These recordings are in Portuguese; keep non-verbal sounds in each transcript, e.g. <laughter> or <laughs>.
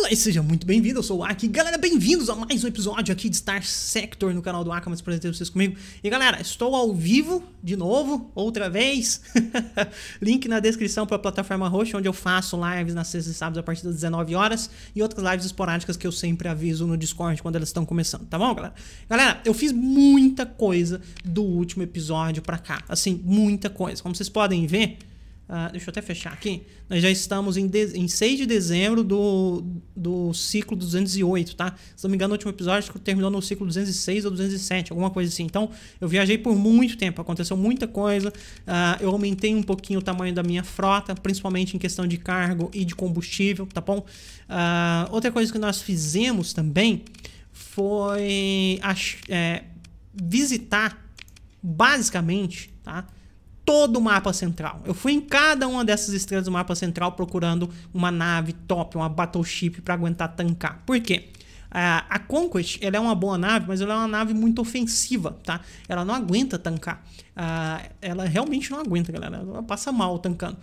Olá e seja muito bem-vindo, eu sou o Aki. Galera, bem-vindos a mais um episódio aqui de Star Sector no canal do Aki, mais prazer ter vocês comigo. E galera, estou ao vivo de novo, outra vez. <laughs> Link na descrição para a plataforma roxa, onde eu faço lives nas sextas e sábados a partir das 19 horas e outras lives esporádicas que eu sempre aviso no Discord quando elas estão começando, tá bom, galera? Galera, eu fiz muita coisa do último episódio para cá, assim, muita coisa. Como vocês podem ver, Uh, deixa eu até fechar aqui. Nós já estamos em, de, em 6 de dezembro do, do ciclo 208, tá? Se não me engano, o último episódio terminou no ciclo 206 ou 207, alguma coisa assim. Então, eu viajei por muito tempo, aconteceu muita coisa. Uh, eu aumentei um pouquinho o tamanho da minha frota, principalmente em questão de cargo e de combustível, tá bom? Uh, outra coisa que nós fizemos também foi é, visitar, basicamente, tá? todo o mapa central. Eu fui em cada uma dessas estrelas do mapa central procurando uma nave top, uma battleship para aguentar tancar. Por quê? a Conquest ela é uma boa nave, mas ela é uma nave muito ofensiva, tá? Ela não aguenta tancar. ela realmente não aguenta, galera. Ela passa mal tancando.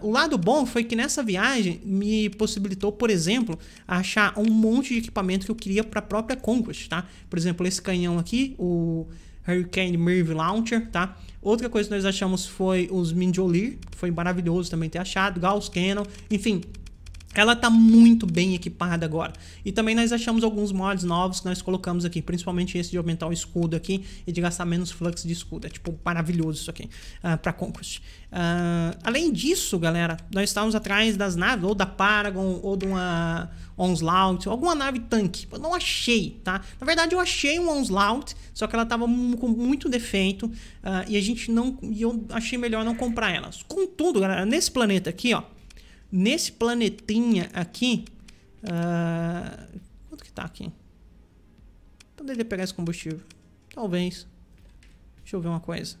o lado bom foi que nessa viagem me possibilitou, por exemplo, achar um monte de equipamento que eu queria para a própria Conquest, tá? Por exemplo, esse canhão aqui, o Hurricane Merv Launcher, tá? Outra coisa que nós achamos foi os Minjolir, foi maravilhoso também ter achado, Gauss Cannon, enfim, ela está muito bem equipada agora. E também nós achamos alguns mods novos que nós colocamos aqui, principalmente esse de aumentar o escudo aqui e de gastar menos fluxo de escudo. É tipo maravilhoso isso aqui uh, ah, para Conquest. Uh, além disso, galera, nós estávamos atrás das naves, ou da Paragon, ou de uma Onslaught, alguma nave tanque. Eu não achei, tá? Na verdade, eu achei uma Onslaught, só que ela estava com muito defeito uh, e a gente não. E eu achei melhor não comprar elas. Contudo, galera, nesse planeta aqui, ó Nesse planetinha aqui... Uh, quanto que tá aqui? Poderia então, pegar esse combustível. Talvez. Deixa eu ver uma coisa.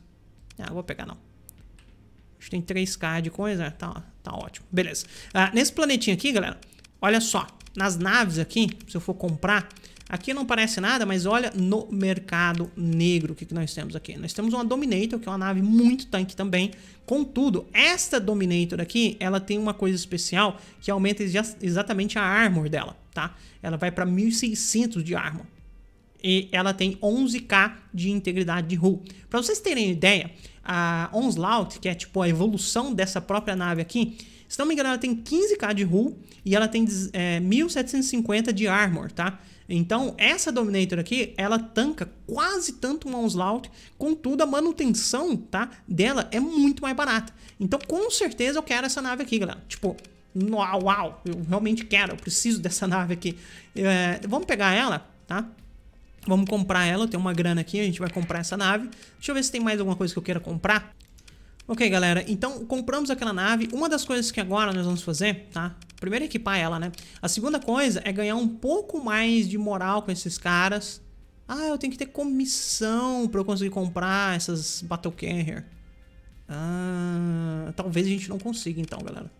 Ah, não vou pegar não. A gente tem 3k de coisa. Tá, tá ótimo. Beleza. Ah, nesse planetinho aqui, galera, olha só. Nas naves aqui, se eu for comprar, Aqui não parece nada, mas olha no mercado negro o que, que nós temos aqui. Nós temos uma Dominator, que é uma nave muito tanque também. Contudo, esta Dominator aqui, ela tem uma coisa especial que aumenta exatamente a armor dela, tá? Ela vai para 1600 de armor. E ela tem 11k de integridade de hull. Para vocês terem ideia, a Onslaught, que é tipo a evolução dessa própria nave aqui, se não me engano, ela tem 15k de hull e ela tem é, eh, 1750 de armor, tá? Então, essa Dominator aqui, ela tanca quase tanto uma Onslaught, contudo a manutenção, tá, dela é muito mais barata. Então, com certeza eu quero essa nave aqui, galera. Tipo, uau, uau, eu realmente quero, eu preciso dessa <laughs> nave aqui. É, vamos pegar ela, tá? Vamos comprar ela, tem uma grana aqui, a gente vai comprar essa nave. Deixa eu ver se tem mais alguma coisa que eu queira comprar. Ok, galera, então compramos aquela nave. Uma das coisas que agora nós vamos fazer, tá? Primeiro equipar ela, né? A segunda coisa é ganhar um pouco mais de moral com esses caras. Ah, eu tenho que ter comissão pra eu conseguir comprar essas Battle Carrier. Ah, talvez a gente não consiga então, galera.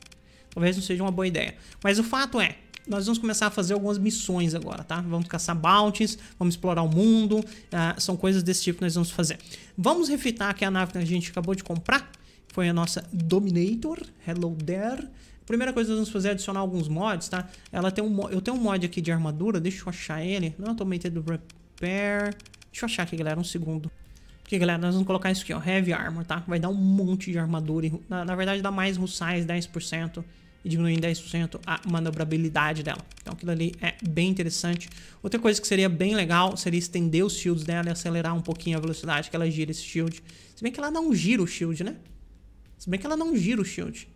Talvez não seja uma boa ideia. Mas o fato é, nós vamos começar a fazer algumas missões agora, tá? Vamos caçar bounties, vamos explorar o mundo, ah, são coisas desse tipo que nós vamos fazer. Vamos refitar aqui é a nave que a gente acabou de comprar, foi a nossa Dominator, Hello There. Primeira coisa que nós vamos fazer é adicionar alguns mods, tá? Ela tem um, eu tenho um mod aqui de armadura, deixa eu achar ele. Não, eu é tô metendo Repair. Deixa eu achar aqui, galera, um segundo. Porque, galera, nós vamos colocar isso aqui, ó, Heavy Armor, tá? Vai dar um monte de armadura. E, na, na verdade, dá mais russais, 10% e diminui em 10% a manobrabilidade dela. Então aquilo ali é bem interessante. Outra coisa que seria bem legal seria estender os shields dela e acelerar um pouquinho a velocidade que ela gira esse shield. Se bem que ela dá um giro o shield, né? Se bem que ela não gira o shield.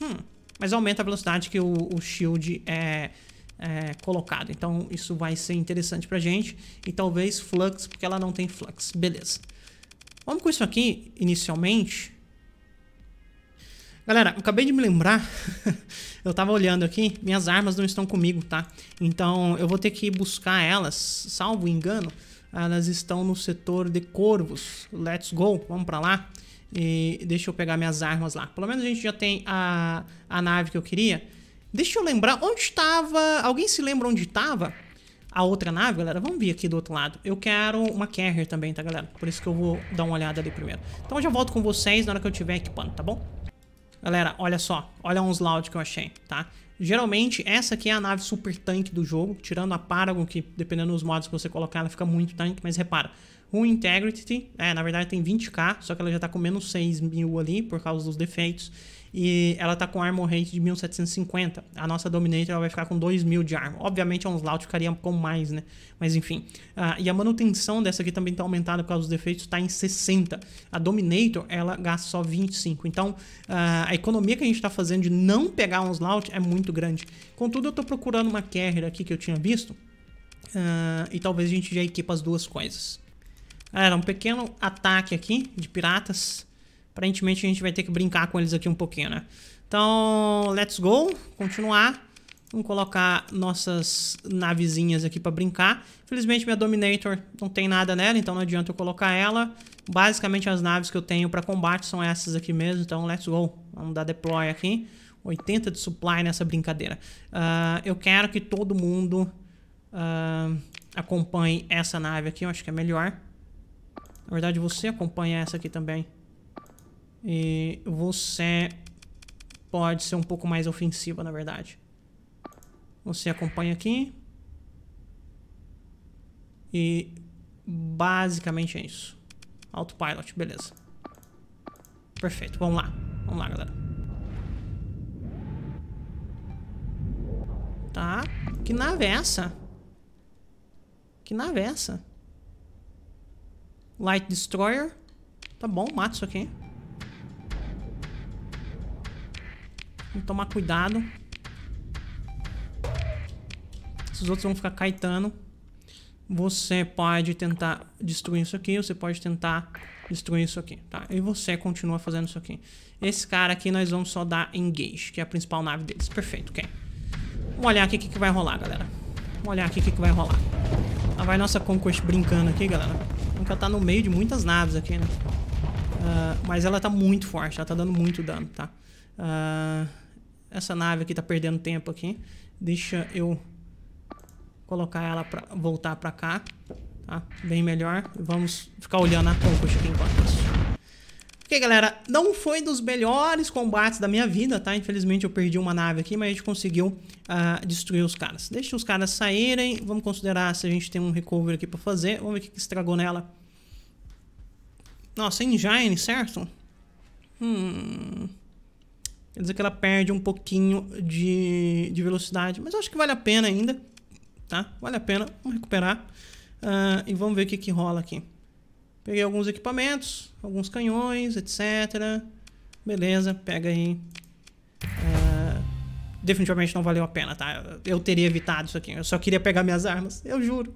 Hum, mas aumenta a velocidade que o, o shield é, é, colocado. Então isso vai ser interessante pra gente. E talvez flux, porque ela não tem flux. Beleza. Vamos com isso aqui inicialmente. Galera, acabei de me lembrar, <laughs> eu tava olhando aqui, minhas armas não estão comigo, tá? Então eu vou ter que buscar elas, salvo engano, elas estão no setor de corvos. Let's go, vamos pra lá. E deixa eu pegar minhas armas lá. Pelo menos a gente já tem a, a nave que eu queria. Deixa eu lembrar onde estava... Alguém se lembra onde estava a outra nave, galera? Vamos vir aqui do outro lado. Eu quero uma carrier também, tá, galera? Por isso que eu vou dar uma olhada ali primeiro. Então eu já volto com vocês na hora que eu estiver equipando, tá bom? Galera, olha só. Olha uns loud que eu achei, tá? Geralmente, essa aqui é a nave super tanque do jogo. Tirando a Paragon, que dependendo dos modos que você colocar, ela fica muito tanque. Mas repara, o Integrity, é, na verdade tem 20k, só que ela já está com menos 6 mil ali por causa dos defeitos. E ela está com armor rate de 1750. A nossa Dominator ela vai ficar com 2000 de armor. Obviamente a Onslaught ficaria com mais, né? Mas enfim. Ah, e a manutenção dessa aqui também está aumentada por causa dos defeitos, está em 60. A Dominator ela gasta só 25. Então ah, a economia que a gente está fazendo de não pegar a Onslaught é muito grande. Contudo, eu estou procurando uma carrier aqui que eu tinha visto. Ah, e talvez a gente já equipe as duas coisas. Galera, ah, um pequeno ataque aqui de piratas. Aparentemente a gente vai ter que brincar com eles aqui um pouquinho, né? Então, let's go. Continuar. Vamos colocar nossas navezinhas aqui pra brincar. Infelizmente minha Dominator não tem nada nela, então não adianta eu colocar ela. Basicamente as naves que eu tenho pra combate são essas aqui mesmo, então let's go. Vamos dar deploy aqui. 80 de supply nessa brincadeira. Uh, eu quero que todo mundo uh, acompanhe essa nave aqui, eu acho que é melhor. Na verdade, você acompanha essa aqui também. E você pode ser um pouco mais ofensiva, na verdade. Você acompanha aqui. E basicamente é isso. Autopilot, beleza. Perfeito, vamos lá. Vamos lá, galera. Tá. Que nave é essa? Que nave é essa? Light Destroyer. Tá bom, mata isso aqui. que tomar cuidado. Esses outros vão ficar caetano. Você pode tentar destruir isso aqui, você pode tentar destruir isso aqui, tá? E você continua fazendo isso aqui. Esse cara aqui nós vamos só dar engage, que é a principal nave deles. Perfeito, ok. Vamos olhar aqui o que, que vai rolar, galera. Vamos olhar aqui o que, que vai rolar. Lá vai nossa Conquest brincando aqui, galera ela tá no meio de muitas naves aqui, né? Uh, mas ela tá muito forte, ela tá dando muito dano, tá? Uh, essa nave aqui tá perdendo tempo aqui. Deixa eu colocar ela pra voltar pra cá, tá? Bem melhor. Vamos ficar olhando a Conquest aqui enquanto isso. Ok, galera, não foi dos melhores combates da minha vida, tá? Infelizmente eu perdi uma nave aqui, mas a gente conseguiu uh, destruir os caras. Deixa os caras saírem, vamos considerar se a gente tem um recovery aqui pra fazer. Vamos ver o que estragou nela. Nossa, engine, certo? Hum. Quer dizer que ela perde um pouquinho de, de velocidade. Mas acho que vale a pena ainda. Tá? Vale a pena. Vamos recuperar. Uh, e vamos ver o que, que rola aqui. Peguei alguns equipamentos. Alguns canhões, etc. Beleza. Pega aí. Uh, definitivamente não valeu a pena, tá? Eu teria evitado isso aqui. Eu só queria pegar minhas armas. Eu juro.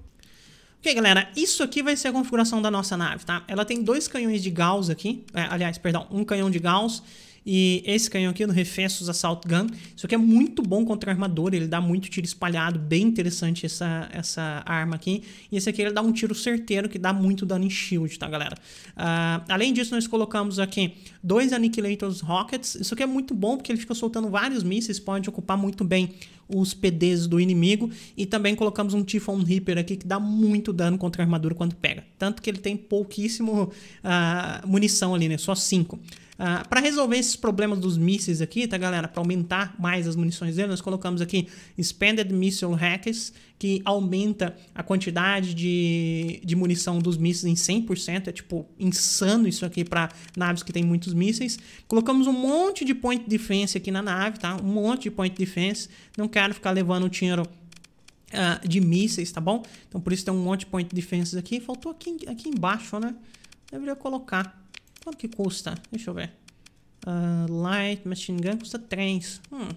Ok, galera, isso aqui vai ser a configuração da nossa nave, tá? Ela tem dois canhões de Gauss aqui, é, aliás, perdão, um canhão de Gauss e esse canhão aqui no Refessos Assault Gun. Isso aqui é muito bom contra armadura, ele dá muito tiro espalhado, bem interessante essa, essa arma aqui. E esse aqui ele dá um tiro certeiro que dá muito dano em shield, tá galera? Uh, além disso, nós colocamos aqui dois Annihilators Rockets. Isso aqui é muito bom porque ele fica soltando vários mísseis, pode ocupar muito bem os PDs do inimigo e também colocamos um Typhon Reaper aqui que dá muito dano contra a armadura quando pega. Tanto que ele tem pouquíssimo uh, munição ali, né? Só 5. Uh, ah, para resolver esses problemas dos mísseis aqui, tá galera? Para aumentar mais as munições dele, nós colocamos aqui Expanded Missile Hacks, que aumenta a quantidade de, de munição dos mísseis em 100%. É tipo insano isso aqui para naves que tem muitos mísseis. Colocamos um monte de point defense aqui na nave, tá? Um monte de point defense. Não quero ficar levando o dinheiro. uh, de mísseis, tá bom? Então por isso tem um monte de point defense aqui. Faltou aqui, aqui embaixo, né? Deveria colocar. Quanto que custa? Deixa eu ver. Uh, light Machine Gun custa 3. Hum,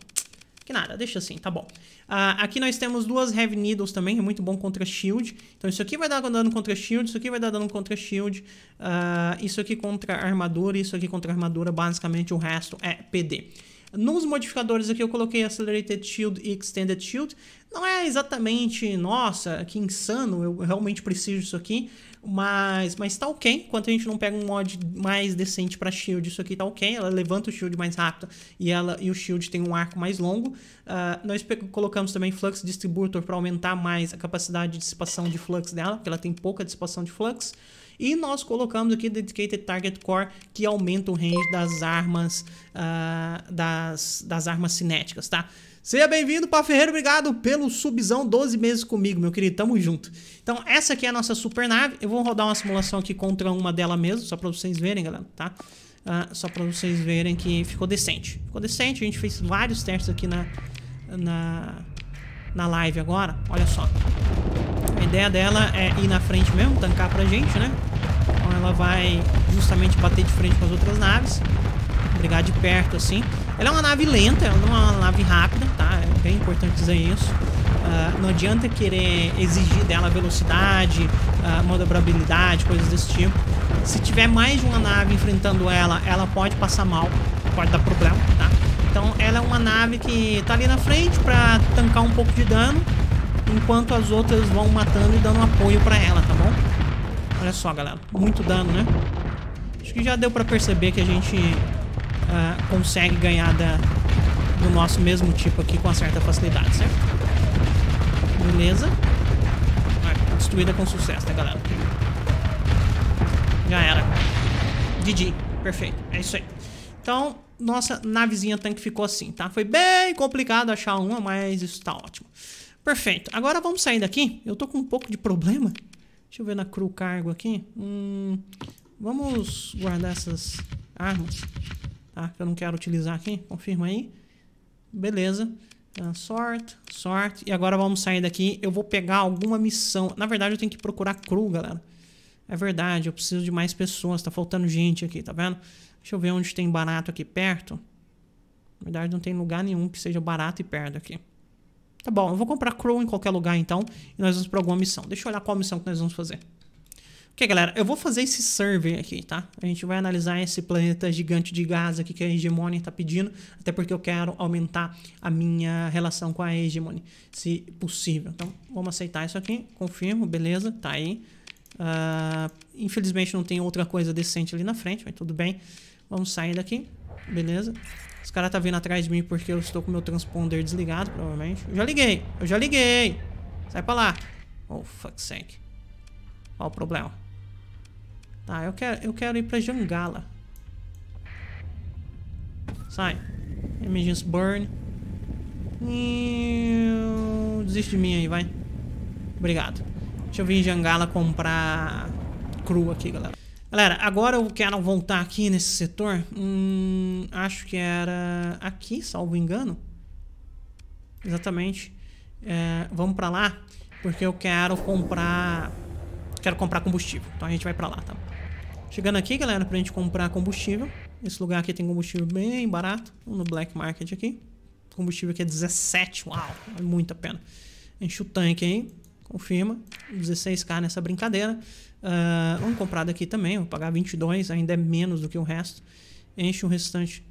que nada, deixa assim, tá bom. Uh, aqui nós temos duas Heavy Needles também, é muito bom contra Shield. Então isso aqui vai dar dano contra Shield, isso aqui vai dar dano contra Shield, uh, isso aqui contra armadura, isso aqui contra armadura, basicamente o resto é PD. Nos modificadores aqui eu coloquei Accelerated Shield e Extended Shield. Não é exatamente, nossa, que insano, eu realmente preciso disso aqui. Mas, mas tá ok, enquanto a gente não pega um mod mais decente para shield, isso aqui tá ok. Ela levanta o shield mais rápido e, ela, e o shield tem um arco mais longo. Uh, nós colocamos também Flux Distributor para aumentar mais a capacidade de dissipação de flux dela, porque ela tem pouca dissipação de flux. E nós colocamos aqui Dedicated Target Core, que aumenta o range das armas, uh, das, das armas cinéticas, tá? Seja bem-vindo, Pá Ferreira, obrigado pelo subzão 12 meses comigo, meu querido, tamo junto. Então, essa aqui é a nossa super nave, eu vou rodar uma simulação aqui contra uma dela mesmo, só pra vocês verem, galera, tá? Uh, só pra vocês verem que ficou decente. Ficou decente, a gente fez vários testes aqui na... na na live agora. Olha só. A ideia dela é ir na frente mesmo, tancar pra gente, né? Então ela vai justamente bater de frente com as outras naves. Brigar de perto, assim. Ela é uma nave lenta, ela não é uma nave rápida, tá? É bem importante dizer isso. Uh, não adianta querer exigir dela velocidade, uh, ah, manobrabilidade, coisas desse tipo. Se tiver mais de uma nave enfrentando ela, ela pode passar mal, pode dar problema, tá? Então ela é uma nave que tá ali na frente para tancar um pouco de dano, enquanto as outras vão matando e dando apoio para ela, tá bom? Olha só, galera, muito dano, né? Acho que já deu para perceber que a gente uh, consegue ganhar da, do nosso mesmo tipo aqui com uma certa facilidade, certo? Beleza. destruída com sucesso, né, galera? Já era. Didi, perfeito. É isso aí. Então, nossa navezinha tanque ficou assim, tá? Foi bem complicado achar uma, mas isso tá ótimo. Perfeito. Agora vamos sair daqui. Eu tô com um pouco de problema. Deixa eu ver na crew cargo aqui. Hum, vamos guardar essas armas, tá? Que eu não quero utilizar aqui. Confirma aí. Beleza. Tá, sorte, sorte. E agora vamos sair daqui. Eu vou pegar alguma missão. Na verdade, eu tenho que procurar crew, galera. É verdade, eu preciso de mais pessoas. Tá faltando gente aqui, tá vendo? Deixa eu ver onde tem barato aqui perto. Na verdade, não tem lugar nenhum que seja barato e perto aqui. Tá bom, eu vou comprar Crow em qualquer lugar então. E nós vamos pra alguma missão. Deixa eu olhar qual missão que nós vamos fazer. Ok, galera, eu vou fazer esse survey aqui, tá? A gente vai analisar esse planeta gigante de gás aqui que a hegemônia está pedindo, até porque eu quero aumentar a minha relação com a hegemônia, se possível. Então, vamos aceitar isso aqui, confirmo, beleza, tá aí. Uh, infelizmente não tem outra coisa decente ali na frente, mas tudo bem. Vamos sair daqui. Beleza. Os caras tá vindo atrás de mim porque eu estou com meu transponder desligado, provavelmente. Eu já liguei. Eu já liguei. Sai pra lá. Oh, fuck sake. Qual o problema? Tá, eu quero, eu quero ir pra Jangala. Sai. Emergence burn. Hum, desiste de mim aí, vai. Obrigado. Deixa eu vir em Jangala comprar cru aqui, galera. Galera, agora eu quero voltar aqui nesse setor. Hum, acho que era aqui, salvo engano. Exatamente. É, vamos pra lá, porque eu quero comprar... Quero comprar combustível. Então a gente vai pra lá, tá? Chegando aqui, galera, pra gente comprar combustível. Esse lugar aqui tem combustível bem barato. No black market aqui. O combustível aqui é 17. Uau, vale muito a pena. Enche o tanque aí confirma, 16k nessa brincadeira. Uh, vamos comprar daqui também, vou pagar 22, ainda é menos do que o resto. Enche o restante.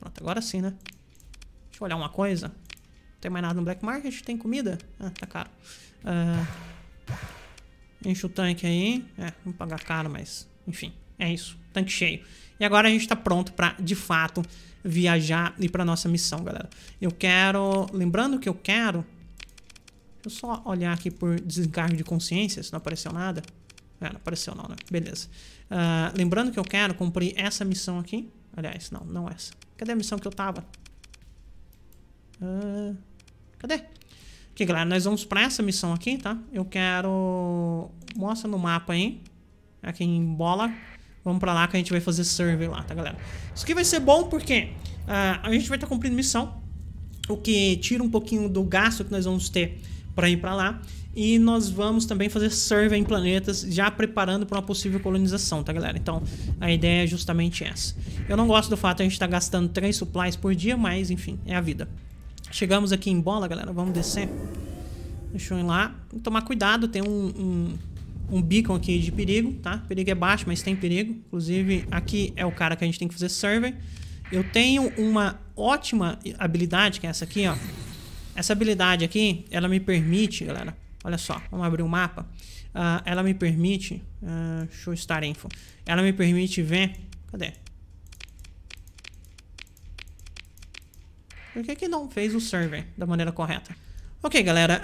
Pronto, agora sim, né? Deixa eu olhar uma coisa. Não tem mais nada no black market? Tem comida? Ah, tá caro. Uh, enche o tanque aí. É, vamos pagar caro, mas enfim, é isso. Tanque cheio. E agora a gente tá pronto pra, de fato, viajar e pra nossa missão, galera. Eu quero... Lembrando que eu quero eu só olhar aqui por desencargo de consciência, se não apareceu nada. É, não apareceu não, né? Beleza. Uh, lembrando que eu quero cumprir essa missão aqui. Aliás, não, não essa. Cadê a missão que eu tava? Uh, cadê? Aqui, galera, nós vamos pra essa missão aqui, tá? Eu quero... Mostra no mapa aí. Aqui em bola. Vamos pra lá que a gente vai fazer survey lá, tá, galera? Isso aqui vai ser bom porque uh, a gente vai estar tá cumprindo missão. O que tira um pouquinho do gasto que nós vamos ter para ir para lá. E nós vamos também fazer survey em planetas, já preparando para uma possível colonização, tá, galera? Então, a ideia é justamente essa. Eu não gosto do fato de a gente estar tá gastando 3 supplies por dia, mas, enfim, é a vida. Chegamos aqui em bola, galera. Vamos descer. Deixa eu ir lá. Tomar cuidado, tem um, um, um beacon aqui de perigo, tá? perigo é baixo, mas tem perigo. Inclusive, aqui é o cara que a gente tem que fazer survey. Eu tenho uma ótima habilidade, que é essa aqui, ó. Essa habilidade aqui, ela me permite, galera, olha só, vamos abrir o um mapa. Uh, ela me permite, uh, deixa eu estar info, ela me permite ver, cadê? Por que que não fez o server da maneira correta? Ok, galera,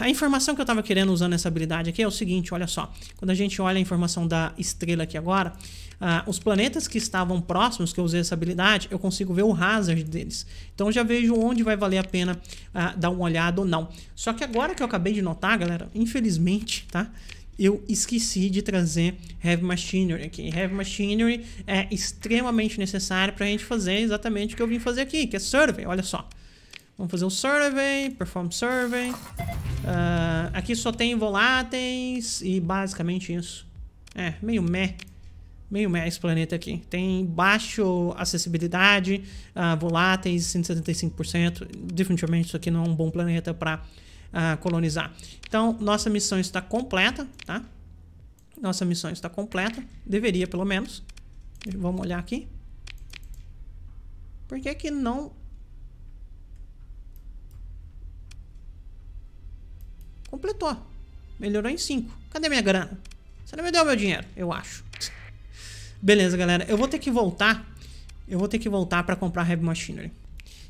a informação que eu estava querendo usando essa habilidade aqui é o seguinte, olha só. Quando a gente olha a informação da estrela aqui agora, Uh, os planetas que estavam próximos, que eu usei essa habilidade, eu consigo ver o hazard deles. Então já vejo onde vai valer a pena uh, dar uma olhada ou não. Só que agora que eu acabei de notar, galera, infelizmente, tá? Eu esqueci de trazer Heavy Machinery aqui. Heavy Machinery é extremamente necessário para a gente fazer exatamente o que eu vim fazer aqui, que é Survey, olha só. Vamos fazer um survey, perform survey. Uh, aqui só tem voláteis e basicamente isso. É, meio meh. Meio meh esse planeta aqui. Tem baixo acessibilidade, uh, voláteis 175%. Definitivamente isso aqui não é um bom planeta para uh, ah, colonizar. Então, nossa missão está completa, tá? Nossa missão está completa. Deveria, pelo menos. Vamos olhar aqui. Por que que não completou. Melhorou em 5. Cadê minha grana? Você não me deu meu dinheiro, eu acho. Beleza, galera. Eu vou ter que voltar. Eu vou ter que voltar pra comprar Heavy Machinery.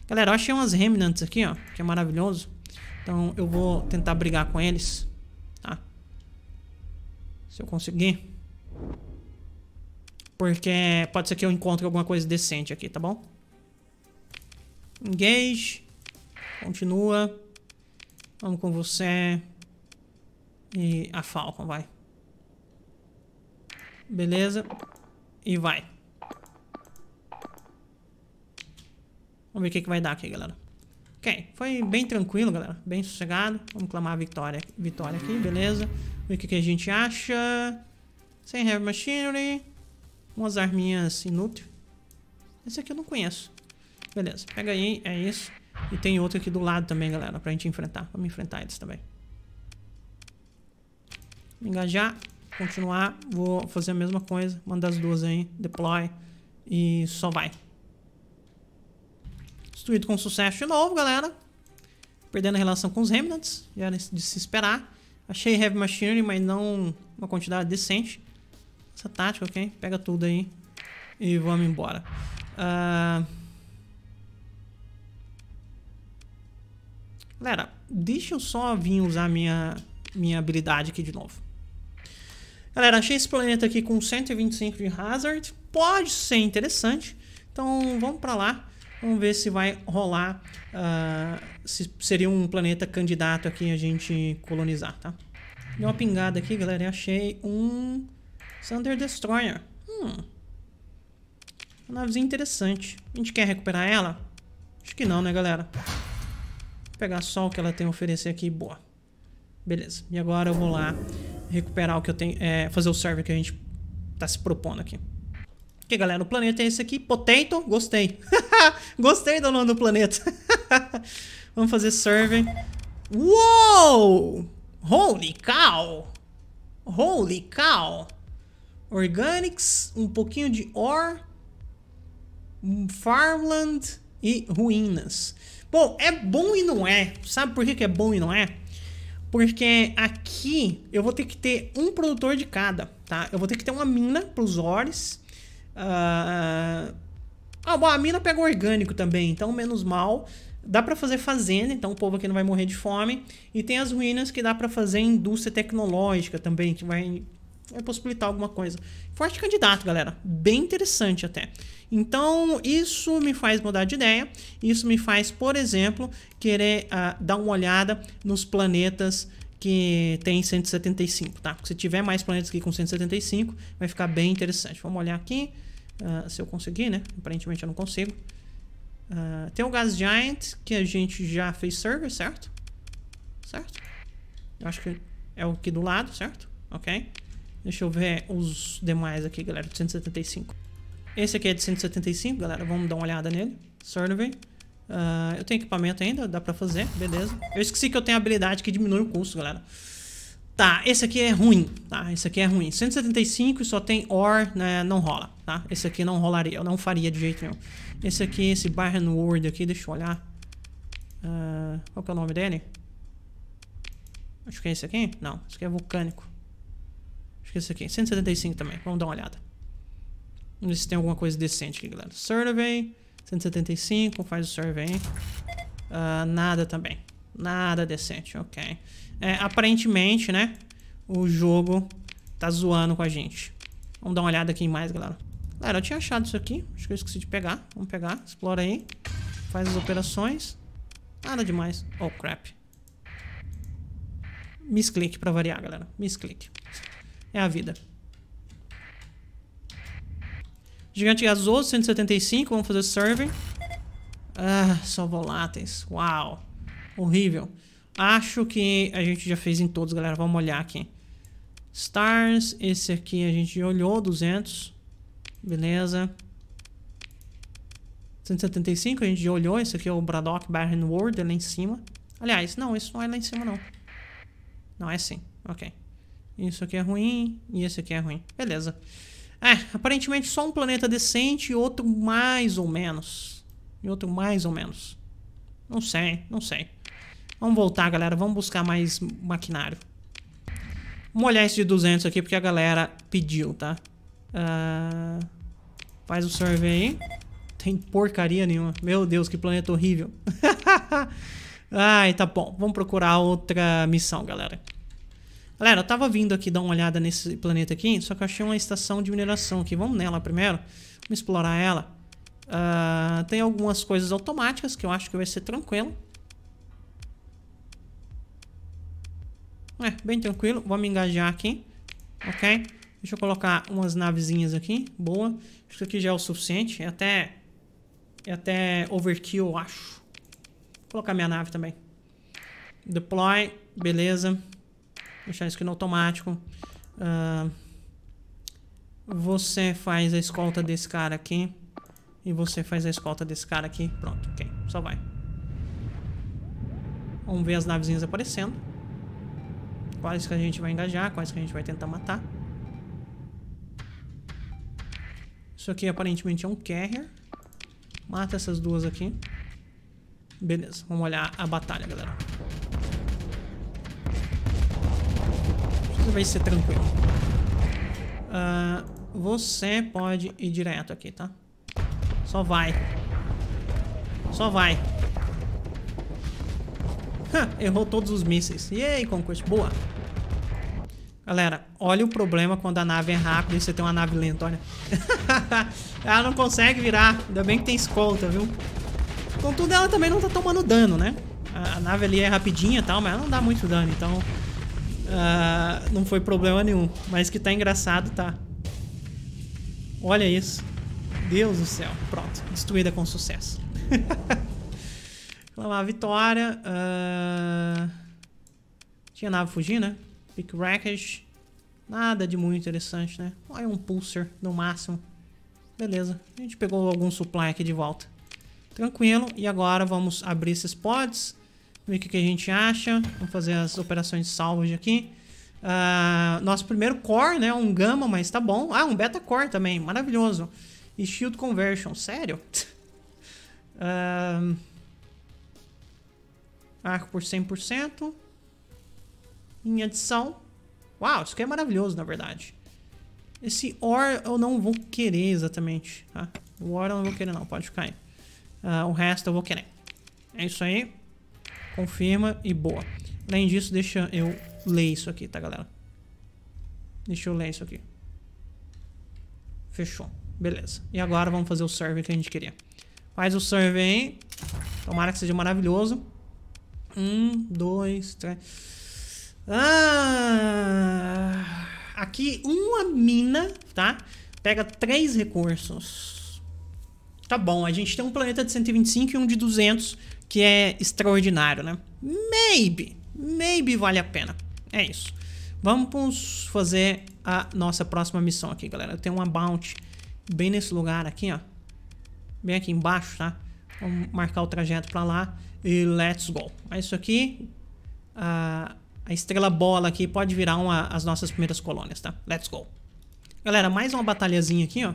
Galera, eu achei umas Remnants aqui, ó. Que é maravilhoso. Então eu vou tentar brigar com eles. Tá? Se eu conseguir. Porque pode ser que eu encontre alguma coisa decente aqui, tá bom? Engage. Continua. Vamos com você. E a Falcon, vai. Beleza. E vai. Vamos ver o que, que vai dar aqui, galera. Ok, foi bem tranquilo, galera. Bem sossegado. Vamos clamar a vitória, vitória aqui, beleza. Ver o que, que a gente acha. Sem Heavy Machinery. Umas arminhas inúteis. Esse aqui eu não conheço. Beleza, pega aí, é isso. E tem outro aqui do lado também, galera, pra gente enfrentar. Vamos enfrentar eles também engajar, continuar, vou fazer a mesma coisa, manda as duas aí, deploy e só vai. Destruído com sucesso de novo, galera. Perdendo a relação com os Remnants, já era de se esperar. Achei Heavy Machinery, mas não uma quantidade decente. Essa tática, ok? Pega tudo aí e vamos embora. Uh... Galera, deixa eu só vir usar minha, minha habilidade aqui de novo. Galera, achei esse planeta aqui com 125 de hazard. Pode ser interessante. Então vamos para lá. Vamos ver se vai rolar. Uh, se seria um planeta candidato aqui a gente colonizar, tá? Deu uma pingada aqui, galera. E achei um Thunder Destroyer. Hum. Uma navezinha interessante. A gente quer recuperar ela? Acho que não, né, galera? Vou pegar só o que ela tem a oferecer aqui. Boa. Beleza. E agora eu vou lá recuperar o que eu tenho, é, fazer o server que a gente tá se propondo aqui. Ok, galera, o planeta é esse aqui, Potato, gostei. <laughs> gostei do nome do planeta. <laughs> Vamos fazer server. Uou! Holy cow! Holy cow! Organics, um pouquinho de ore, farmland e ruínas. Bom, é bom e não é. Sabe por que, que é bom e não é? Porque aqui eu vou ter que ter um produtor de cada, tá? Eu vou ter que ter uma mina para os ores. Uh... Ah, bom, a mina pega orgânico também, então menos mal. Dá para fazer fazenda, então o povo aqui não vai morrer de fome. E tem as ruínas que dá para fazer indústria tecnológica também, que vai é possibilitar alguma coisa. Forte candidato, galera. Bem interessante até. Então, isso me faz mudar de ideia. Isso me faz, por exemplo, querer uh, dar uma olhada nos planetas que tem 175, tá? Porque se tiver mais planetas aqui com 175, vai ficar bem interessante. Vamos olhar aqui, uh, se eu conseguir, né? Aparentemente eu não consigo. Uh, tem o Gas Giant, que a gente já fez server, certo? Certo? Eu acho que é o aqui do lado, certo? Ok. Deixa eu ver os demais aqui, galera, de 175. Esse aqui é de 175, galera, vamos dar uma olhada nele. Survey. Uh, eu tenho equipamento ainda, dá pra fazer, beleza. Eu esqueci que eu tenho habilidade que diminui o custo, galera. Tá, esse aqui é ruim, tá? Esse aqui é ruim. 175 e só tem OR, né? Não rola, tá? Esse aqui não rolaria, eu não faria de jeito nenhum. Esse aqui, esse Byron Word aqui, deixa eu olhar. Uh, qual que é o nome dele? Acho que é esse aqui? Não, esse aqui é vulcânico que é esse aqui? 175 também. Vamos dar uma olhada. Vamos ver se tem alguma coisa decente aqui, galera. Survey. 175. Faz o survey. Uh, nada também. Nada decente. Ok. É, aparentemente, né? O jogo tá zoando com a gente. Vamos dar uma olhada aqui em mais, galera. Galera, eu tinha achado isso aqui. Acho que eu esqueci de pegar. Vamos pegar. Explora aí. Faz as operações. Nada demais. Oh, crap. Misclick pra variar, galera. Misclick é a vida. Gigante gasoso, 175. Vamos fazer serving. Ah, só voláteis. Uau. Horrível. Acho que a gente já fez em todos, galera. Vamos olhar aqui. Stars. Esse aqui a gente olhou. 200. Beleza. 175 a gente já olhou. Esse aqui é o Braddock Barren World. É lá em cima. Aliás, não. Isso não é lá em cima, não. Não, é sim. Ok. Isso aqui é ruim e esse aqui é ruim. Beleza. É, aparentemente só um planeta decente e outro mais ou menos. E outro mais ou menos. Não sei, não sei. Vamos voltar, galera. Vamos buscar mais maquinário. Vamos olhar esse de 200 aqui, porque a galera pediu, tá? Uh, faz o survey aí. Tem porcaria nenhuma. Meu Deus, que planeta horrível. <laughs> Ai, tá bom. Vamos procurar outra missão, galera. Galera, eu tava vindo aqui dar uma olhada nesse planeta aqui, só que eu achei uma estação de mineração aqui. Vamos nela primeiro. Vamos explorar ela. Uh, tem algumas coisas automáticas que eu acho que vai ser tranquilo. É, bem tranquilo. Vamos engajar aqui. Ok? Deixa eu colocar umas navezinhas aqui. Boa. Acho que aqui já é o suficiente. É até... É até overkill, eu acho. Vou colocar minha nave também. Deploy. Beleza deixar isso aqui no automático. Uh, você faz a escolta desse cara aqui. E você faz a escolta desse cara aqui. Pronto, ok. Só vai. Vamos ver as navezinhas aparecendo. Quais que a gente vai engajar, quais que a gente vai tentar matar. Isso aqui aparentemente é um carrier. Mata essas duas aqui. Beleza, vamos olhar a batalha, galera. vai ser tranquilo. Uh, você pode ir direto aqui, tá? Só vai. Só vai. Ha, errou todos os mísseis. E aí, Conquest, boa. Galera, olha o problema quando a nave é rápida e você tem uma nave lenta, olha. <laughs> ela não consegue virar. Ainda bem que tem escolta, viu? Contudo, ela também não tá tomando dano, né? A, a nave ali é rapidinha e tal, mas ela não dá muito dano, então... Uh, não foi problema nenhum. Mas que tá engraçado, tá. Olha isso. Deus do céu. Pronto. Destruída com sucesso. <laughs> Vamos lá, vitória. Uh... Tinha nave fugir, né? Pick Wreckage. Nada de muito interessante, né? Olha um Pulsar no máximo. Beleza. A gente pegou algum supply aqui de volta. Tranquilo. E agora vamos abrir esses pods ver o que, que a gente acha. Vamos fazer as operações salvas aqui. Uh, nosso primeiro core, né? Um gama, mas tá bom. Ah, um beta core também. Maravilhoso. E shield conversion. Sério? uh, <laughs> arco por 100%. Em adição. Uau, isso aqui é maravilhoso, na verdade. Esse ore eu não vou querer exatamente. Tá? O ore eu não vou querer não, pode ficar aí. Uh, o resto eu vou querer. É isso aí confirma e boa. Além disso, deixa eu ler isso aqui, tá, galera? Deixa eu ler isso aqui. Fechou. Beleza. E agora vamos fazer o server que a gente queria. Faz o server, aí. Tomara que seja maravilhoso. Um, dois, três... Ah! Aqui, uma mina, tá? Pega três recursos. Tá bom, a gente tem um planeta de 125 e um de 200 que é extraordinário, né? Maybe, maybe vale a pena. É isso. Vamos fazer a nossa próxima missão aqui, galera. Tem uma bounty bem nesse lugar aqui, ó. Bem aqui embaixo, tá? Vamos marcar o trajeto pra lá e let's go. É isso aqui. A, a estrela bola aqui pode virar uma, as nossas primeiras colônias, tá? Let's go. Galera, mais uma batalhazinha aqui, ó.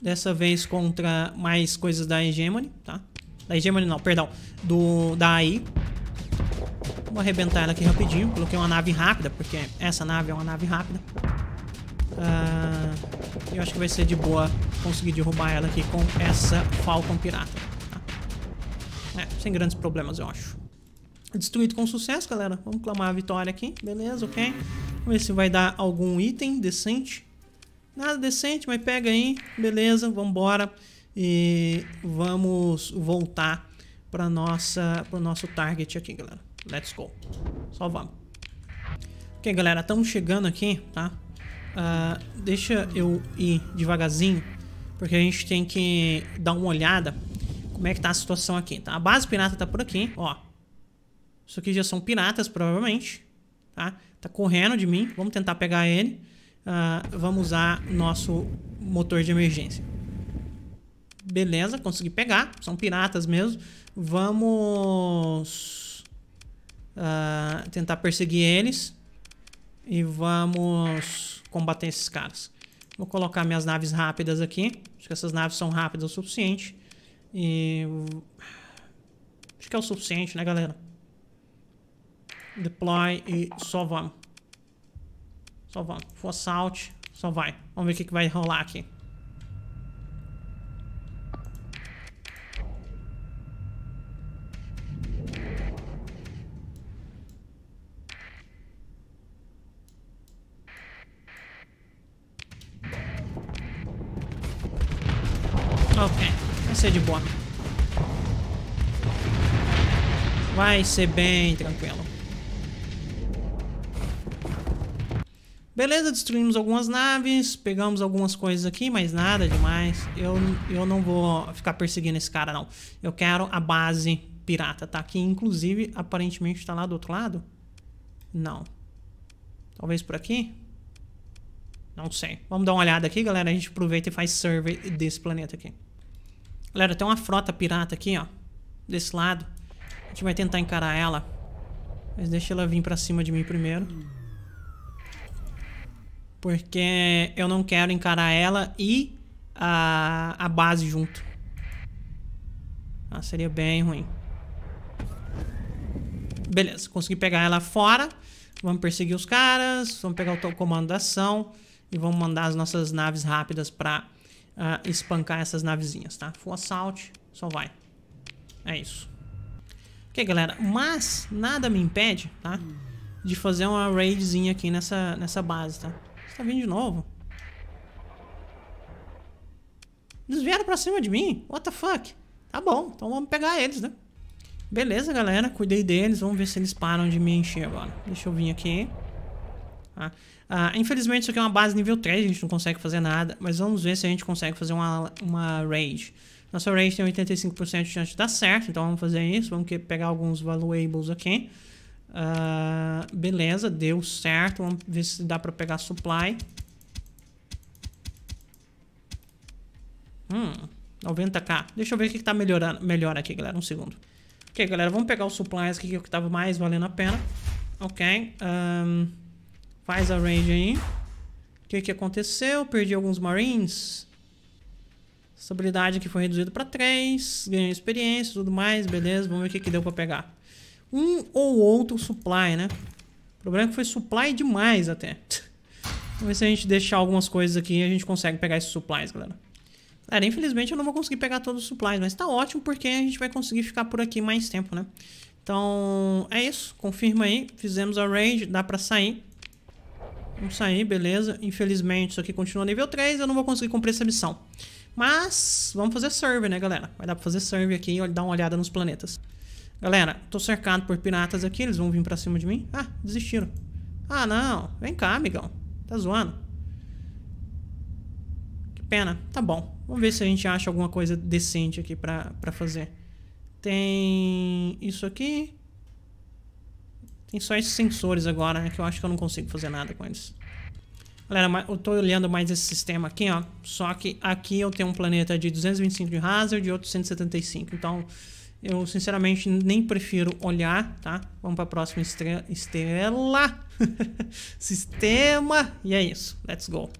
Dessa vez contra mais coisas da Hegemony, tá? Da hegemonia não, perdão. Do, daí. AI. Vou arrebentar ela aqui rapidinho. Coloquei uma nave rápida, porque essa nave é uma nave rápida. Ah, eu acho que vai ser de boa conseguir derrubar ela aqui com essa Falcon Pirata. Tá? É, sem grandes problemas, eu acho. Destruído com sucesso, galera. Vamos clamar a vitória aqui. Beleza, ok. Vamos ver se vai dar algum item decente. Nada decente, mas pega aí. Beleza, vambora. embora. E vamos voltar para nossa para o nosso target aqui, galera. Let's go. Só vamos. Ok, galera, estamos chegando aqui, tá? Uh, deixa eu ir devagarzinho, porque a gente tem que dar uma olhada como é que tá a situação aqui, tá? A base pirata tá por aqui, ó. Isso aqui já são piratas, provavelmente, tá? Tá correndo de mim, vamos tentar pegar ele. Uh, vamos usar nosso motor de emergência. Beleza, consegui pegar. São piratas mesmo. Vamos... Uh, tentar perseguir eles. E vamos combater esses caras. Vou colocar minhas naves rápidas aqui. Acho que essas naves são rápidas o suficiente. E... Acho que é o suficiente, né, galera? Deploy e só vamos. Só vamos. For assault, só vai. Vamos ver o que vai rolar aqui. ser de boa. Vai ser bem tranquilo. Beleza, destruímos algumas naves, pegamos algumas coisas aqui, mas nada demais. Eu, eu não vou ficar perseguindo esse cara, não. Eu quero a base pirata, tá? Que, inclusive, aparentemente tá lá do outro lado. Não. Talvez por aqui? Não sei. Vamos dar uma olhada aqui, galera. A gente aproveita e faz survey desse planeta aqui. Galera, tem uma frota pirata aqui, ó. Desse lado. A gente vai tentar encarar ela. Mas deixa ela vir pra cima de mim primeiro. Porque eu não quero encarar ela e a, a base junto. Ah, seria bem ruim. Beleza, consegui pegar ela fora. Vamos perseguir os caras. Vamos pegar o comando da ação. E vamos mandar as nossas naves rápidas pra uh, espancar essas navezinhas, tá? Full Assault, só vai. É isso. Ok, galera, mas nada me impede, tá? De fazer uma raidzinha aqui nessa, nessa base, tá? Você tá vindo de novo? Eles vieram pra cima de mim? What the fuck? Tá bom, então vamos pegar eles, né? Beleza, galera, cuidei deles, vamos ver se eles param de me encher agora. Deixa eu vir aqui. Tá? Ah, infelizmente isso aqui é uma base nível 3, a gente não consegue fazer nada, mas vamos ver se a gente consegue fazer uma, uma range Nossa range tem 85% de chance de dar certo, então vamos fazer isso, vamos pegar alguns valuables aqui. Ah, beleza, deu certo, vamos ver se dá pra pegar supply. Hum, 90k. Deixa eu ver o que, que tá melhorando, melhor aqui, galera, um segundo. Ok, galera, vamos pegar os supplies aqui que é o que tava mais valendo a pena. Ok, um, Faz a range aí. O que, que aconteceu? Perdi alguns marines. Estabilidade que foi reduzida para 3. Ganhei experiência e tudo mais. Beleza, vamos ver o que, que deu para pegar. Um ou outro supply, né? O problema é que foi supply demais até. Vamos ver se a gente deixar algumas coisas aqui a gente consegue pegar esses supplies, galera. Galera, infelizmente eu não vou conseguir pegar todos os supplies, mas tá ótimo porque a gente vai conseguir ficar por aqui mais tempo, né? Então, é isso. Confirma aí. Fizemos a range dá pra sair. Vamos sair, beleza. Infelizmente, isso aqui continua nível 3, eu não vou conseguir cumprir essa missão. Mas, vamos fazer serve, né, galera? Vai dar pra fazer serve aqui e dar uma olhada nos planetas. Galera, tô cercado por piratas aqui, eles vão vir pra cima de mim. Ah, desistiram. Ah, não. Vem cá, amigão. Tá zoando? Que pena. Tá bom. Vamos ver se a gente acha alguma coisa decente aqui pra, pra fazer. Tem isso aqui. Tem só esses sensores agora, né? Que eu acho que eu não consigo fazer nada com eles. Galera, eu tô olhando mais esse sistema aqui, ó. Só que aqui eu tenho um planeta de 225 de Hazard e outro 175. Então, eu sinceramente nem prefiro olhar, tá? Vamos pra próxima estrela. estrela. <laughs> sistema. E é isso. Let's go.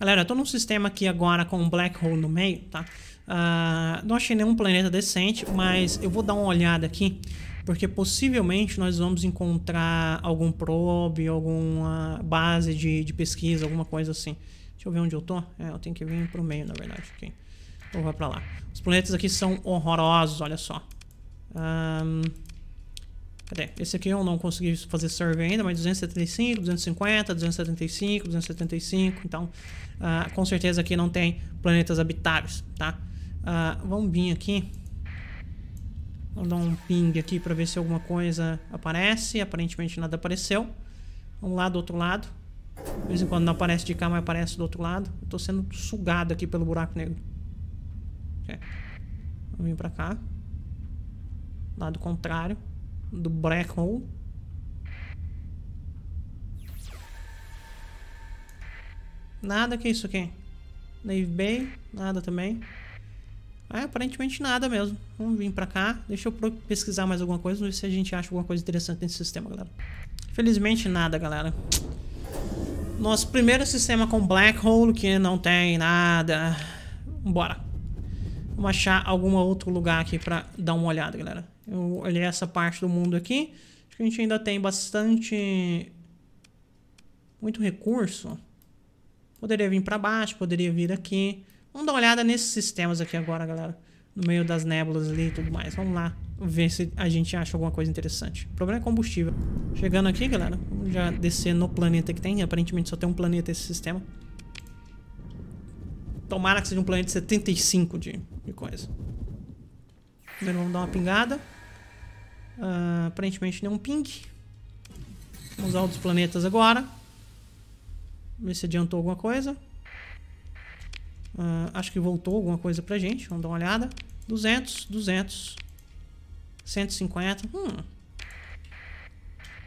Galera, eu tô num sistema aqui agora com um black hole no meio, tá? Uh, não achei nenhum planeta decente, mas eu vou dar uma olhada aqui porque possivelmente nós vamos encontrar algum probe, alguma base de, de pesquisa, alguma coisa assim. Deixa eu ver onde eu tô. É, eu tenho que vir pro meio, na verdade. Okay. Vou vai pra lá. Os planetas aqui são horrorosos, olha só. Um, cadê? Esse aqui eu não consegui fazer survey ainda, mas 275, 250, 275, 275. Então, uh, com certeza aqui não tem planetas habitáveis, tá? Uh, vamos vir aqui. Vou dar um ping aqui para ver se alguma coisa aparece. Aparentemente nada apareceu. Vamos lá do outro lado. De vez em quando não aparece de cá, mas aparece do outro lado. Eu tô sendo sugado aqui pelo buraco negro. É. Vamos vir pra cá. Lado contrário. Do black hole. Nada que isso aqui. Nave Bay, nada também. Ah, aparentemente nada mesmo. Vamos vir pra cá. Deixa eu pesquisar mais alguma coisa, ver se a gente acha alguma coisa interessante nesse sistema, galera. Felizmente nada, galera. Nosso primeiro sistema com Black Hole, que não tem nada. Bora. Vamos achar algum outro lugar aqui pra dar uma olhada, galera. Eu olhei essa parte do mundo aqui. Acho que a gente ainda tem bastante... Muito recurso. Poderia vir pra baixo, poderia vir aqui. Vamos dar uma olhada nesses sistemas aqui agora, galera. No meio das nébulas ali e tudo mais. Vamos lá ver se a gente acha alguma coisa interessante. O problema é combustível. Chegando aqui, galera, vamos já descer no planeta que tem. Aparentemente só tem um planeta esse sistema. Tomara que seja um planeta de 75 de, de coisa. Primeiro vamos dar uma pingada. Uh, aparentemente nenhum ping. Vamos usar outros planetas agora. Ver se adiantou alguma coisa. Uh, acho que voltou alguma coisa pra gente. Vamos dar uma olhada. 200, 200. 150. Hum.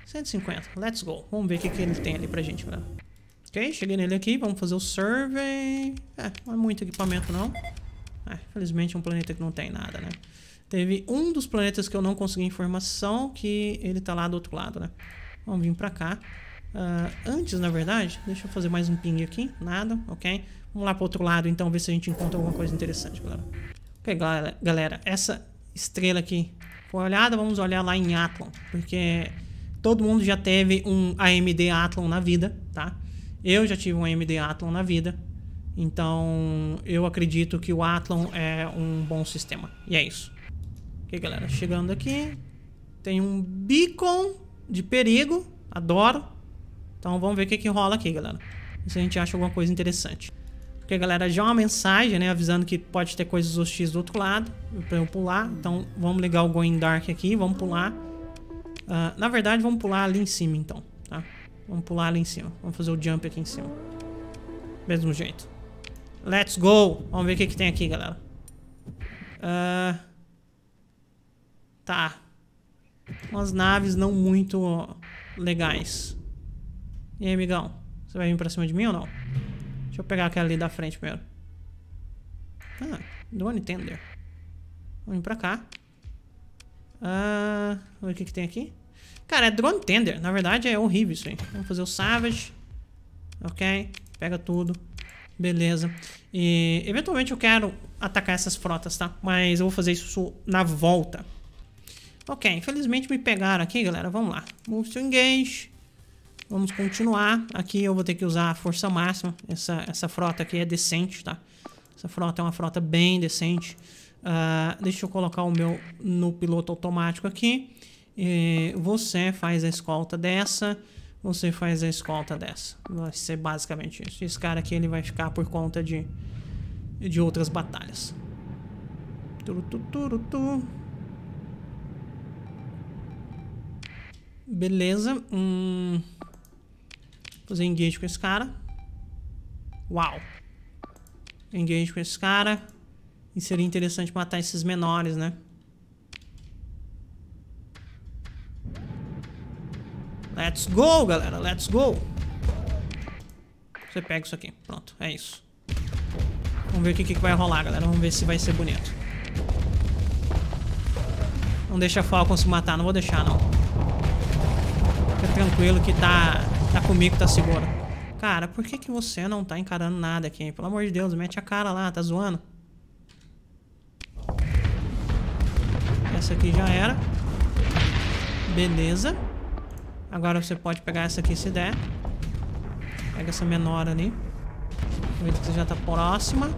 150. Let's go. Vamos ver o que, que ele tem ali pra gente. Galera. Né? Ok, cheguei nele aqui. Vamos fazer o survey. É, não é muito equipamento não. É, é um planeta que não tem nada, né? Teve um dos planetas que eu não consegui informação que ele tá lá do outro lado, né? Vamos vir pra cá. Uh, antes, na verdade, deixa eu fazer mais um ping aqui. Nada, ok? Vamos lá pro outro lado, então, ver se a gente encontra alguma coisa interessante, galera. Ok, galera, essa estrela aqui foi olhada, vamos olhar lá em Athlon, porque todo mundo já teve um AMD Athlon na vida, tá? Eu já tive um AMD Athlon na vida, então eu acredito que o Athlon é um bom sistema, e é isso. Ok, galera, chegando aqui, tem um beacon de perigo, adoro. Então vamos ver o que, que rola aqui, galera. Se a gente acha alguma coisa interessante porque a galera já é uma mensagem, né? Avisando que pode ter coisas hostis do outro lado pra eu pular. Então vamos ligar o Going Dark aqui, vamos pular. Uh, na verdade, vamos pular ali em cima então, tá? Vamos pular ali em cima. Vamos fazer o jump aqui em cima. Mesmo jeito. Let's go! Vamos ver o que, que tem aqui, galera. Uh, tá. Umas naves não muito legais. E aí, amigão? Você vai vir pra cima de mim ou não? Deixa eu pegar aquela ali da frente primeiro. Ah, do Nintendo. Vamos pra cá. Ah, o que que tem aqui? Cara, é drone tender. Na verdade, é horrível isso aí. Vamos fazer o Savage. Ok. Pega tudo. Beleza. E, eventualmente, eu quero atacar essas frotas, tá? Mas eu vou fazer isso na volta. Ok. Infelizmente, me pegaram aqui, galera. Vamos lá. Move to engage. Vamos continuar. Aqui eu vou ter que usar a força máxima. Essa, essa frota aqui é decente, tá? Essa frota é uma frota bem decente. Uh, deixa eu colocar o meu no piloto automático aqui. E você faz a escolta dessa. Você faz a escolta dessa. Vai ser basicamente isso. Esse cara aqui ele vai ficar por conta de, de outras batalhas. Beleza. Hum... Fazer engage com esse cara. Uau. Engage com esse cara. E seria interessante matar esses menores, né? Let's go, galera. Let's go. Você pega isso aqui. Pronto, é isso. Vamos ver o que, que vai rolar, galera. Vamos ver se vai ser bonito. Não deixa a Falcon se matar. Não vou deixar, não. Fica tranquilo que tá... Tá comigo, tá segura. Cara, por que, que você não tá encarando nada aqui? Pelo amor de Deus, mete a cara lá, tá zoando? Essa aqui já era. Beleza. Agora você pode pegar essa aqui se der. Pega essa menor ali. Aproveita que você já tá próxima.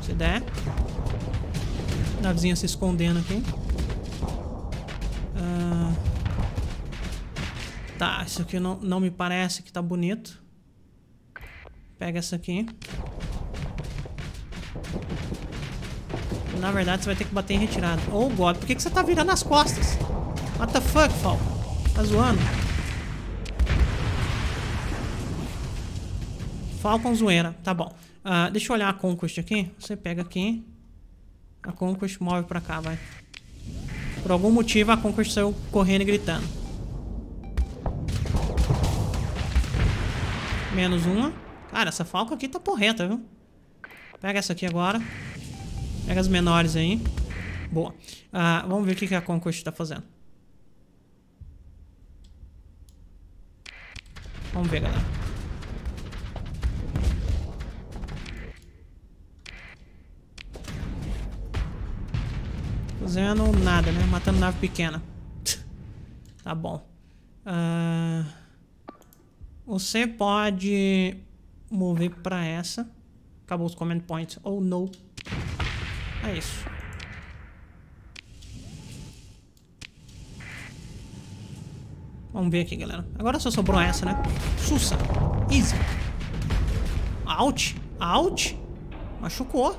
Se der. Navezinha se escondendo aqui. Tá, isso aqui não, não me parece que tá bonito. Pega essa aqui. Na verdade, você vai ter que bater em retirada. Oh, God, por que, que você tá virando as costas? What the fuck, Falco? Tá zoando? Falcon zoeira, tá bom. Uh, deixa eu olhar a Conquest aqui. Você pega aqui. A Conquest move pra cá, vai. Por algum motivo, a Conquest saiu correndo e gritando. Menos uma. Cara, essa falca aqui tá porreta, viu? Pega essa aqui agora. Pega as menores aí. Boa. Ah, vamos ver o que a Conquest tá fazendo. Vamos ver, galera. Fazendo nada, né? Matando nave pequena. <laughs> tá bom. Ah... Você pode mover pra essa. Acabou os command points. Oh, no. É isso. Vamos ver aqui, galera. Agora só sobrou essa, né? Sussa. Easy. Out. Out. Machucou.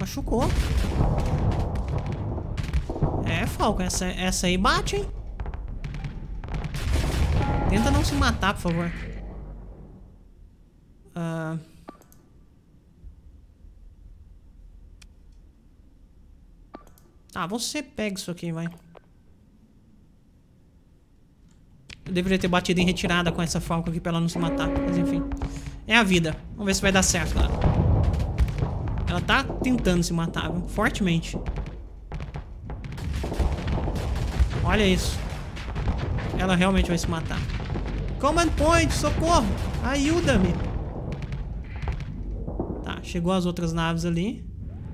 Machucou. É, Falcon. Essa, essa aí bate, hein? Tenta não se matar, por favor. Ah... Uh... Ah, você pega isso aqui, vai. Eu deveria ter batido em retirada com essa falca aqui pra ela não se matar. Mas enfim. É a vida. Vamos ver se vai dar certo, Ela tá tentando se matar, viu? Fortemente. Olha isso. Ela realmente vai se matar. Command Point, socorro! Ajuda-me! Tá, chegou as outras naves ali.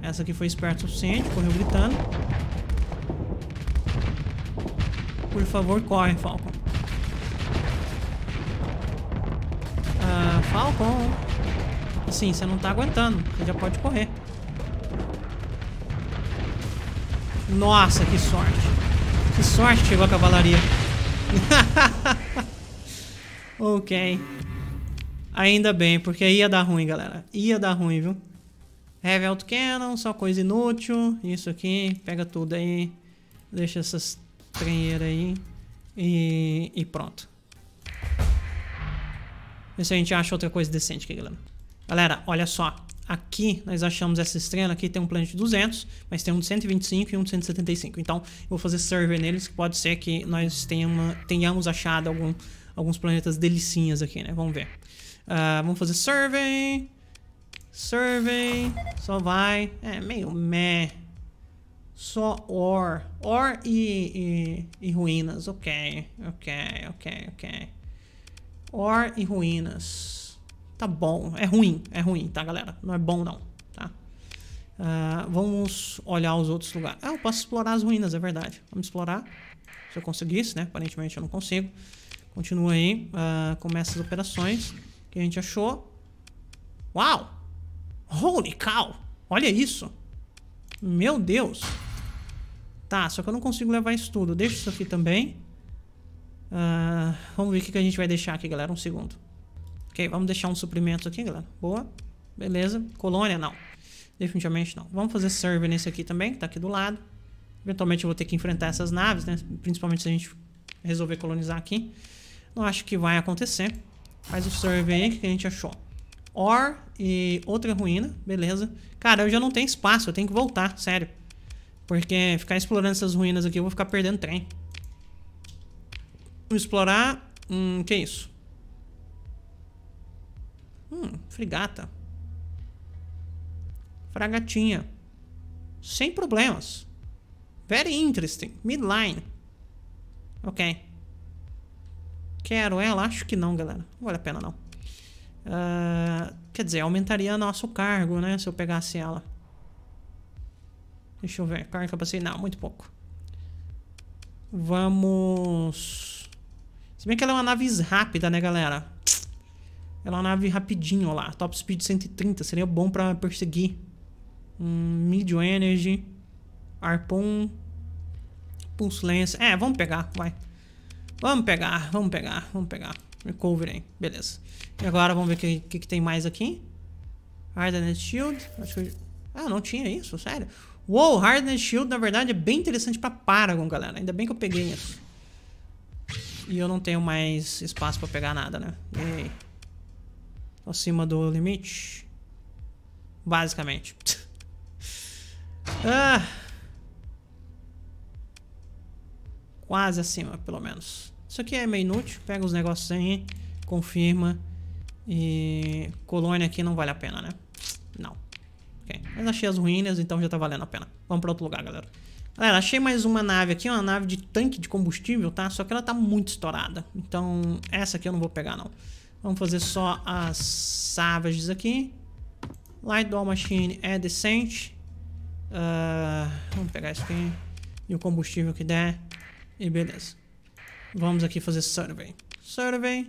Essa aqui foi esperta o suficiente, correu gritando. Por favor, corre, Falcon. Ah, Falcon. Assim, você não tá aguentando. Você já pode correr. Nossa, que sorte. Que sorte que chegou a cavalaria. <laughs> Ok. Ainda bem, porque ia dar ruim, galera. Ia dar ruim, viu? Heavy Cannon, só coisa inútil. Isso aqui, pega tudo aí. Deixa essas tranheiras aí. E, e pronto. Vê se a gente acha outra coisa decente aqui, galera. Galera, olha só. Aqui nós achamos essa estrela aqui, tem um planeta de 200, mas tem um de 125 e um de 175. Então, eu vou fazer server neles, que pode ser que nós tenhamos achado algum alguns planetas delicinhas aqui, né? Vamos ver. Uh, vamos fazer survey. Survey. Só vai. É, meio meh. Só or. Or e, e, e ruínas. Ok, ok, ok, ok. Or e ruínas. Tá bom. É ruim, é ruim, tá, galera? Não é bom, não. Tá? Uh, vamos olhar os outros lugares. Ah, eu posso explorar as ruínas, é verdade. Vamos explorar. Se eu conseguisse, né? Aparentemente eu não consigo. Continua aí. Uh, ah, começa as operações. O que a gente achou? Uau! Holy cow! Olha isso! Meu Deus! Tá, só que eu não consigo levar isso tudo. Deixa isso aqui também. Uh, vamos ver o que, a gente vai deixar aqui, galera. Um segundo. Ok, vamos deixar um suprimento aqui, galera. Boa. Beleza. Colônia, não. Definitivamente não. Vamos fazer server nesse aqui também, que tá aqui do lado. Eventualmente eu vou ter que enfrentar essas naves, né? Principalmente se a gente resolver colonizar aqui. Não acho que vai acontecer. Mas observe aí o que a gente achou. Or e outra ruína, beleza. Cara, eu já não tenho espaço, eu tenho que voltar, sério. Porque ficar explorando essas ruínas aqui, eu vou ficar perdendo trem. Explorar... Hum, que é isso? Hum, frigata. Fragatinha. Sem problemas. Very interesting. Midline. Ok. Quero ela? Acho que não, galera. Não vale a pena, não. Uh, quer dizer, aumentaria nosso cargo, né? Se eu pegasse ela. Deixa eu ver. cargo que eu passei? Não, muito pouco. Vamos... Se bem que ela é uma nave rápida, né, galera? Ela é uma nave rapidinho lá. Top speed 130. Seria bom pra perseguir. Hum, medium energy. Harpoon. Pulse lens. É, vamos pegar. Vai. Vamos pegar, vamos pegar, vamos pegar. Recovery, beleza. E agora vamos ver o que, que, que, tem mais aqui. Hardened Shield. Acho que eu... Ah, não tinha isso, sério. Uou, Hardened Shield, na verdade, é bem interessante pra Paragon, galera. Ainda bem que eu peguei isso. E eu não tenho mais espaço pra pegar nada, né? aí? Tô acima do limite. Basicamente. <laughs> ah... Quase acima, pelo menos. Isso aqui é meio inútil. Pega os negócios aí, confirma. E colônia aqui não vale a pena, né? Não. Okay. Mas achei as ruínas, então já tá valendo a pena. Vamos pra outro lugar, galera. Galera, achei mais uma nave aqui, uma nave de tanque de combustível, tá? Só que ela tá muito estourada. Então, essa aqui eu não vou pegar, não. Vamos fazer só as Savages aqui. Light Doll Machine é decente. Uh, vamos pegar isso aqui. E o combustível que der. E beleza. Vamos aqui fazer survey. Survey.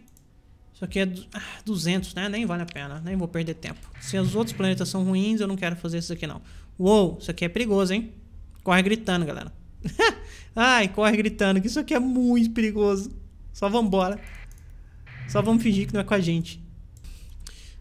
Isso aqui é ah, 200, né? Nem vale a pena. Nem vou perder tempo. Se os outros planetas são ruins, eu não quero fazer isso aqui, não. Uou, isso aqui é perigoso, hein? Corre gritando, galera. <laughs> Ai, corre gritando, que isso aqui é muito perigoso. Só vambora. Só vamos fingir que não é com a gente.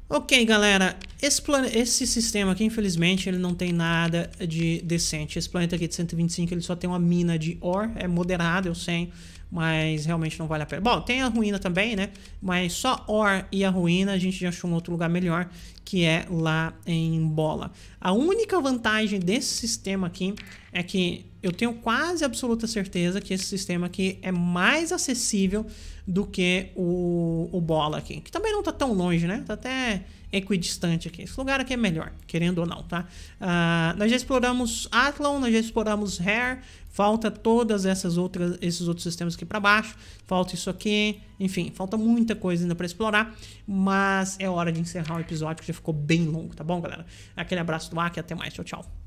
Ok, galera, esse, esse, sistema aqui, infelizmente, ele não tem nada de decente. Esse planeta aqui de 125, ele só tem uma mina de ore, é moderado, eu sei, mas realmente não vale a pena. Bom, tem a ruína também, né? Mas só ore e a ruína a gente já achou um outro lugar melhor, que é lá em Bola. A única vantagem desse sistema aqui é que eu tenho quase absoluta certeza que esse sistema aqui é mais acessível do que o, o Bola aqui. Que também não tá tão longe, né? Tá até equidistante aqui. Esse lugar aqui é melhor, querendo ou não, tá? Uh, nós já exploramos Athlon, nós já exploramos Hair, falta todas essas outras esses outros sistemas aqui para baixo, falta isso aqui, enfim, falta muita coisa ainda para explorar, mas é hora de encerrar o episódio que já ficou bem longo, tá bom, galera? Aquele abraço do ar e até mais, tchau, tchau.